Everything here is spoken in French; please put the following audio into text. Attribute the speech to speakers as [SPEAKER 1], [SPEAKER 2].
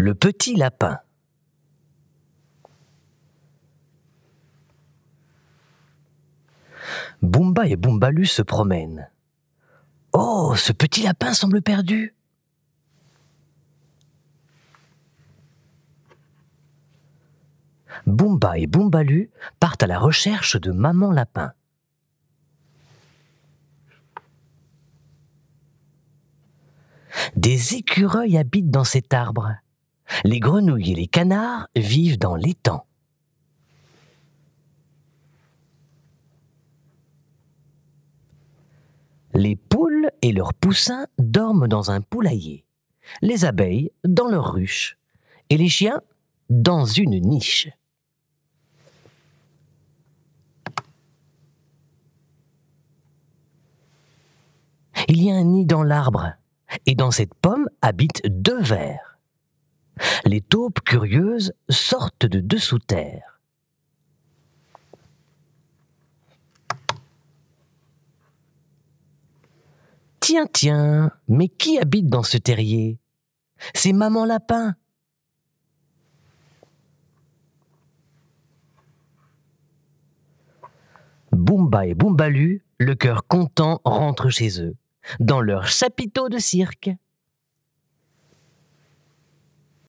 [SPEAKER 1] Le petit lapin. Bumba et Bumbalu se promènent. Oh, ce petit lapin semble perdu. Bumba et Bumbalu partent à la recherche de Maman Lapin. Des écureuils habitent dans cet arbre. Les grenouilles et les canards vivent dans l'étang. Les poules et leurs poussins dorment dans un poulailler, les abeilles dans leur ruche, et les chiens dans une niche. Il y a un nid dans l'arbre, et dans cette pomme habitent deux vers les taupes curieuses sortent de dessous terre. Tiens, tiens, mais qui habite dans ce terrier C'est Maman Lapin. Boumba et Boumbalu, le cœur content, rentrent chez eux, dans leur chapiteau de cirque.